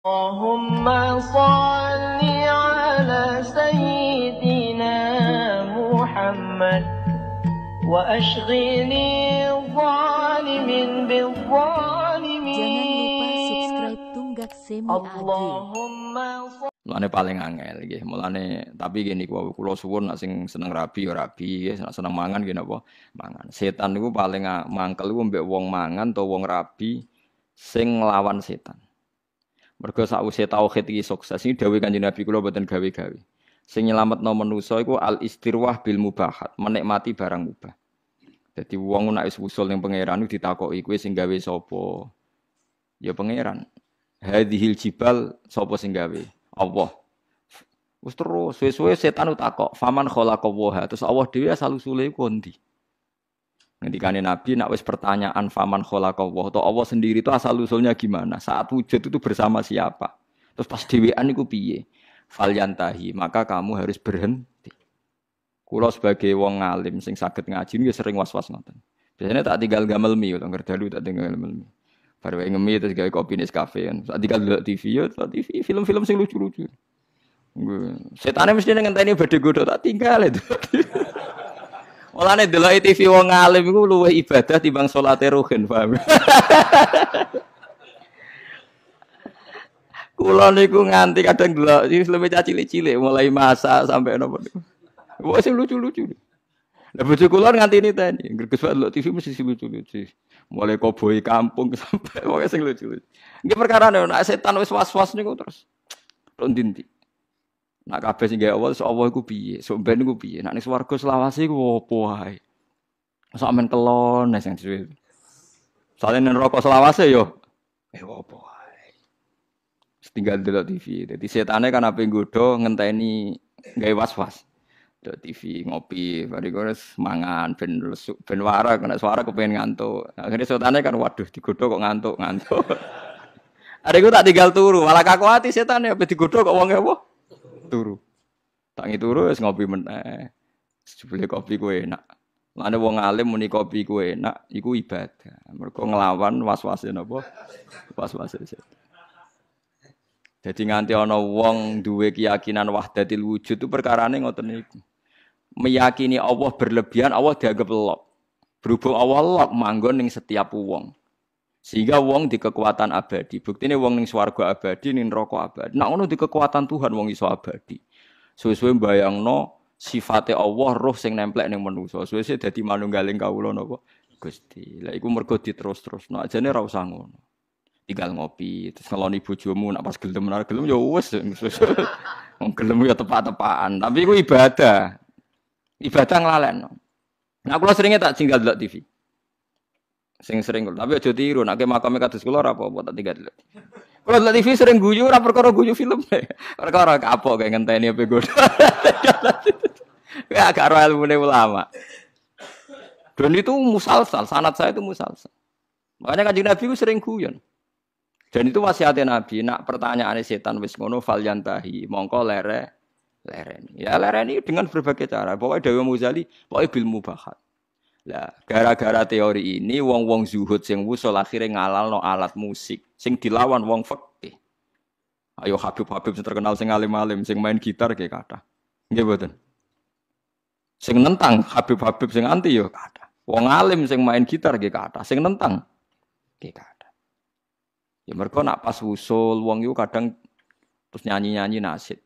اللهم صل على سيدنا محمد وأشغل الظالم بالظالمين اللهم Mulane paling angel gitu. Mulane tapi gini kuwi kulo suwun nek sing seneng rabi ya rabi, ya. seneng mangan gini apa mangan. Setan niku paling mangkel ku mbek wong mangan atau wong rabi sing lawan setan. Mergo sakwise tauhid iki sukses iki dawuh Kanjeng Nabi kula boten gawe-gawe. Sing nyelametno manusa iku al istirwah bil mubahat, menikmati barang mubah. jadi wong nek wis usul ning pangeran ditakoki kowe sing gawe sapa? Ya pangeran. Hadhil jibal sapa sing gawe? Allah. Terus terus suwe-suwe setan utakok, faman khalaqa terus Allah dhewe asal usule iku endi? Nanti Ngendikane Nabi nak wis pertanyaan faman khalaqallah atau Allah sendiri itu asal usulnya gimana? Saat wujud itu bersama siapa? Terus pas dhewean niku piye? Valiantahi. maka kamu harus berhenti. Kulo sebagai wong alim sing sakit ngaji ya sering was-was ngoten. Biasanya tak tinggal gamel mi, tak dulu tak tinggal gamel mi. Baru ngemi terus gawe kopi kafe kan. Tak tinggal dulu TV ya, TV film-film sing lucu-lucu. Setane mesti ngenteni badhe godhok tak tinggal itu nih dulu TV wong ngalim gue luwe ibadah timbang salate ruhin, paham. nih niku nganti kadang delok lebih cilik-cilik mulai masak sampai nopo niku. Wah, sih lucu-lucu. Lah bojo kulo nganti ini tadi, gerges banget lo TV mesti lucu-lucu. Mulai koboi kampung sampai wah sih lucu-lucu. Iki perkara nak setan wes was-was nih terus. Terus ndi Nak kabeh sing gawe Allah, Allah iku piye? Sok ben iku piye? Nak ning swarga selawase iku opo wae. Sok men kelon nah, sing disuwe. Soale ning neraka selawase yo eh opo setinggal Tinggal delok TV. Dadi setane kan ape nggodho ngenteni gawe was-was. Delok TV, ngopi, gue wis mangan ben lesu ben wara kena suara kepengin ngantuk. Akhire setane kan waduh digodho kok ngantuk, ngantuk. Ada tak tinggal turu, malah kaku hati setan ya, gudo kok wong wong. turu. Tangi turu wis ngopi meneh. Sejebule kopi kuwi enak. Mane wong alim muni kopi kuwi enak iku ibadah. Mergo nglawan was-wase napa? Was-wase. Dadi nganti ana wong duwe keyakinan wahdatil wujud itu perkarane ngoten niku. Meyakini Allah berlebihan Allah dianggap Allah. Berhubung Allah lelok manggon ning setiap wong. sehingga wong di kekuatan abadi bukti ini wong ning swarga abadi ning neraka abadi nak ngono di kekuatan Tuhan wong iso abadi suwe-suwe mbayangno sifate Allah roh sing nemplek ning manusa suwe-suwe dadi manunggaling kawula napa Gusti lah. iku mergo diterus-terus nak jane ra usah ngono tinggal ngopi terus ngeloni bojomu nak pas gelem nar gelem ya wis wong gelem ya tepat-tepaan tapi iku ibadah ibadah nglalekno nah kula seringe tak tinggal delok TV Sing sering kula. Tapi aja tiru, nek makame kados kula ora apa-apa tak tiga dulu. Kula ndelok TV sering guyu ora perkara guyu film. Perkara kapok kayak ngenteni apa goda. Ya karo ilmune ulama. Dan itu musalsal, sanat saya itu musalsal. Makanya kanjeng Nabi ku sering guyon. Dan itu wasiatnya Nabi, nak pertanyaan setan wis ngono fal yantahi, mongko lere lereni. Ya lereni dengan berbagai cara. Pokoknya Dewa Muzali, pokoknya bil mubahat. Lah, gara-gara teori ini wong-wong zuhud sing wusul akhirnya no alat musik sing dilawan wong fikih. Ayo Habib-habib sing terkenal sing alim-alim sing main gitar kayak kata. Nggih mboten. Sing nentang Habib-habib sing anti yo kata. Wong alim sing main gitar kayak kata, sing nentang kayak kata. Ya mereka nak pas wusul wong yo kadang terus nyanyi-nyanyi nasib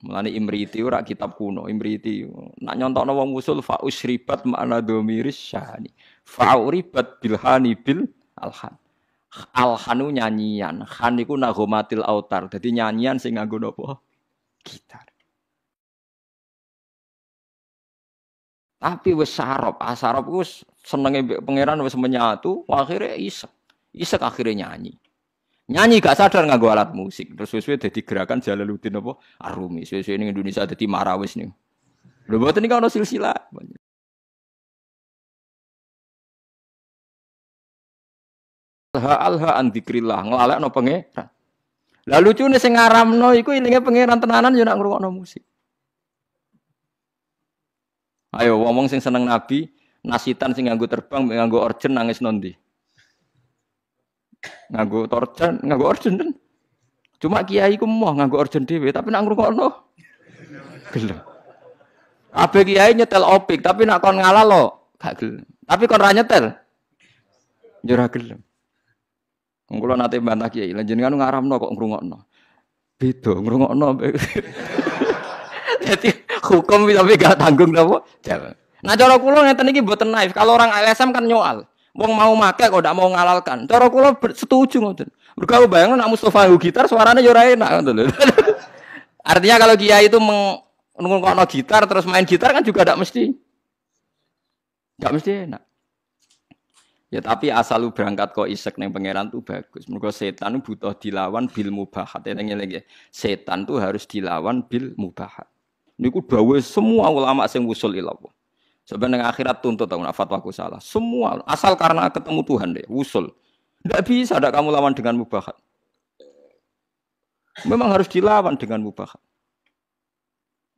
Mulane Imriti ora kitab kuno, Imriti nak nyontokno wong usul fa usribat makna dhamiris syahani. Fa uribat bilhani bil alhan. Alhanu nyanyian, khan iku nagomatil autar. Dadi nyanyian sing nganggo napa? Gitar. Tapi wis sarop, asarop ah, wis senenge pangeran wis menyatu, akhirnya isek. Isek akhirnya nyanyi. Nyanyi gak sadar nganggo alat musik. Terus suwe dadi gerakan Jalaluddin apa Arumi. Suwe-suwe ning Indonesia dadi marawis nih. Lho mboten niku ana silsilah. Alha alha an dzikrillah nglalekno pangeran. Lah lucune sing ngaramno iku ilinge pangeran tenanan yo nak ngrungokno musik. Ayo ngomong sing seneng nabi, nasitan sing nganggo terbang, nganggo orjen nangis nondi. Nganggo torjan, nganggo orden kan. Cuma kiai ku mau nganggo orden dhewe, tapi nak ngrungokno gelem. Abe kiai nyetel opik, tapi nak kon ngalah lo, gak gelem. Tapi kon ra nyetel. Yo ya ra gelem. nate bantah kiai, lan jenengan ngaramno kok ngrungokno. Beda ngrungokno. Jadi hukum tapi gak tanggung napa? Jawab. Nah cara kula ngeten iki mboten naif. Kalau orang LSM kan nyual. Wong mau make kok ndak mau ngalalkan. Cara kula setuju ngoten. Mergo aku bayangno nak Mustofa gitar suaranya yo ora enak ngoten lho. Artinya kalau kiai itu meng gitar terus main gitar kan juga ndak mesti ndak mesti enak. Ya tapi asal lu berangkat kok isek neng pangeran tuh bagus. Mergo setan butuh dilawan bil mubahat. Eling-eling Setan tuh harus dilawan bil mubahat. Niku bawa semua ulama sing wusul ila Allah. Sebenarnya akhirat tuntut tahu nak fatwaku salah. Semua asal karena ketemu Tuhan deh, usul. Tidak bisa ada kamu lawan dengan mubahat. Memang harus dilawan dengan mubahat.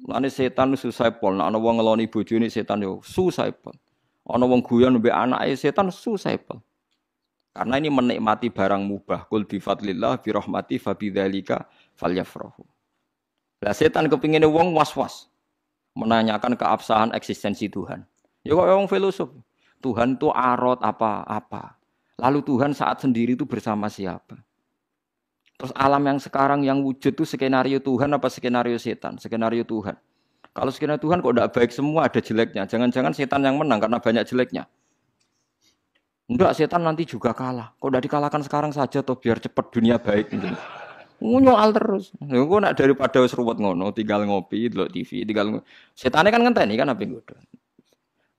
Mulane setan susah pol, Nono ana wong ngeloni ini setan yo susah pol. Ana wong guyon anak ay setan susah pol. Karena ini menikmati barang mubah. Kul bi fadlillah bi rahmati fa Lah setan kepinginnya wong was-was menanyakan keabsahan eksistensi Tuhan. Ya kok orang filosof. Tuhan itu arot apa-apa. Lalu Tuhan saat sendiri itu bersama siapa? Terus alam yang sekarang yang wujud itu skenario Tuhan apa skenario setan? Skenario Tuhan. Kalau skenario Tuhan kok tidak baik semua ada jeleknya. Jangan-jangan setan yang menang karena banyak jeleknya. Enggak, setan nanti juga kalah. Kok tidak dikalahkan sekarang saja toh biar cepat dunia baik. Gitu. Ngunyoal terus. Lha gue nak daripada wis ruwet ngono, tinggal ngopi, delok TV, tinggal Setane kan ngenteni kan ape ngono.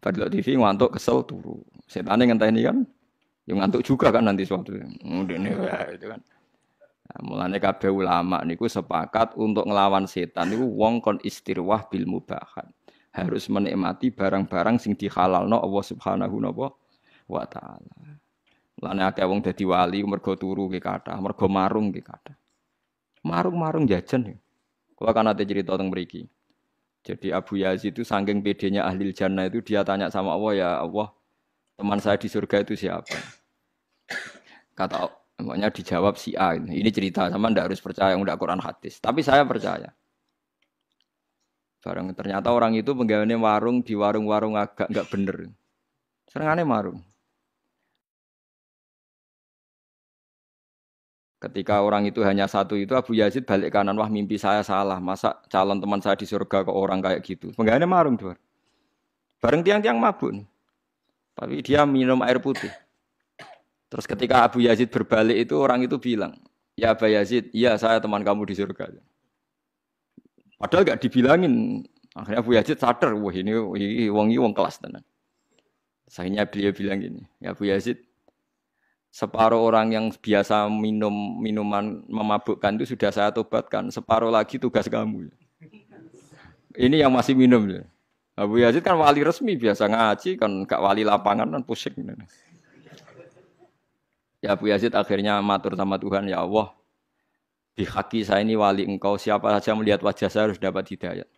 Bar delok TV ngantuk kesel turu. Setane ngenteni kan. yang ngantuk juga kan nanti suatu. Ngene ya, itu kan. Nah, mulanya kabeh ulama niku sepakat untuk ngelawan setan niku wong kon istirwah bil mubahat. Harus menikmati barang-barang sing dihalalno Allah Subhanahu wa taala. Mulane akeh wong dadi wali mergo turu ki kathah, mergo marung ki kathah marung-marung jajan. Ya. Kalau kan nanti cerita tentang beriki. Jadi Abu Yazid itu sangking bedanya ahli jannah itu dia tanya sama Allah ya Allah teman saya di surga itu siapa? Kata namanya dijawab si A. Ini cerita sama ndak harus percaya udah Quran hadis. Tapi saya percaya. Barang ternyata orang itu penggawannya warung di warung-warung agak nggak bener. Serangannya marung. Ketika orang itu hanya satu itu Abu Yazid balik kanan wah mimpi saya salah masa calon teman saya di surga ke orang kayak gitu. Penggalnya marung dua. Bareng tiang-tiang mabuk. Nih. Tapi dia minum air putih. Terus ketika Abu Yazid berbalik itu orang itu bilang, "Ya Abu Yazid, iya saya teman kamu di surga." Padahal gak dibilangin. Akhirnya Abu Yazid sadar, wah ini wong ini wong kelas tenan. Sayangnya beliau bilang gini, "Ya Abu Yazid, Separuh orang yang biasa minum minuman memabukkan itu sudah saya tobatkan. Separuh lagi tugas kamu. Ini yang masih minum. Ya. Abu Yazid kan wali resmi biasa ngaji kan gak wali lapangan kan pusing. Ya Abu Yazid akhirnya matur sama Tuhan ya Allah di kaki saya ini wali engkau siapa saja melihat wajah saya harus dapat hidayat.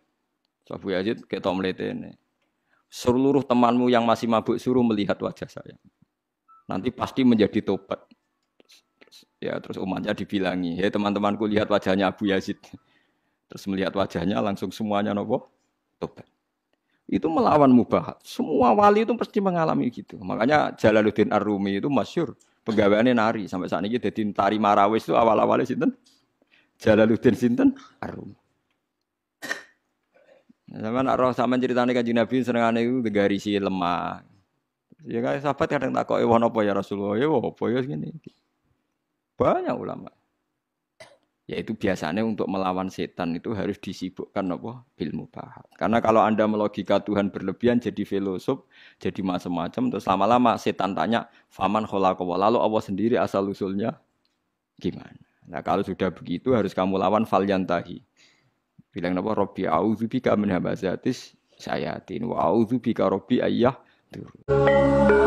So, Abu Yazid ketok melihat ini. Seluruh temanmu yang masih mabuk suruh melihat wajah saya nanti pasti menjadi tobat. Ya terus umatnya dibilangi, "Hei teman-temanku, lihat wajahnya Abu Yazid." Terus melihat wajahnya langsung semuanya nopo tobat. Itu melawan mubah. Semua wali itu pasti mengalami gitu. Makanya Jalaluddin Ar-Rumi itu masyur pegawaiannya nari sampai saat ini jadi tari marawis itu awal-awalnya sinten Jalaluddin sinten Ar-Rumi. Sama nak roh sama ceritanya kanji Nabi senengane itu digarisi lemah. Ya kan sahabat kadang tak kok Iwan apa ya Rasulullah ya apa ya gini. Banyak ulama. Yaitu biasanya untuk melawan setan itu harus disibukkan apa ilmu bahat. Karena kalau anda melogika Tuhan berlebihan jadi filosof, jadi macam-macam, terus lama-lama setan tanya, faman kholakowo, lalu Allah sendiri asal usulnya gimana? Nah kalau sudah begitu harus kamu lawan falyantahi. Bilang apa? Robbi a'udzu bika min hamazatis sayatin wa bika robbi ayyah terror.